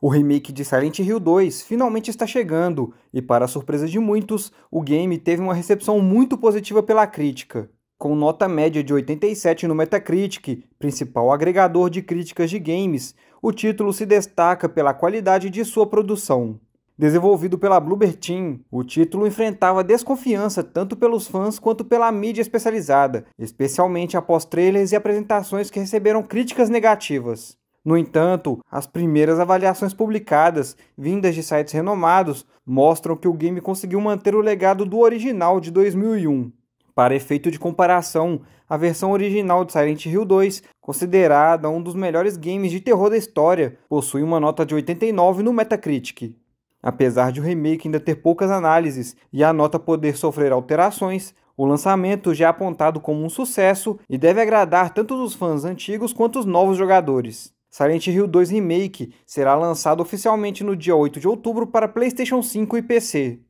O remake de Silent Hill 2 finalmente está chegando, e para surpresa de muitos, o game teve uma recepção muito positiva pela crítica, com nota média de 87 no Metacritic, principal agregador de críticas de games, o título se destaca pela qualidade de sua produção. Desenvolvido pela Bluebird Team, o título enfrentava desconfiança tanto pelos fãs quanto pela mídia especializada, especialmente após trailers e apresentações que receberam críticas negativas. No entanto, as primeiras avaliações publicadas, vindas de sites renomados, mostram que o game conseguiu manter o legado do original de 2001. Para efeito de comparação, a versão original de Silent Hill 2, considerada um dos melhores games de terror da história, possui uma nota de 89 no Metacritic. Apesar de o remake ainda ter poucas análises e a nota poder sofrer alterações, o lançamento já é apontado como um sucesso e deve agradar tanto os fãs antigos quanto os novos jogadores. Silent Hill 2 Remake será lançado oficialmente no dia 8 de outubro para PlayStation 5 e PC.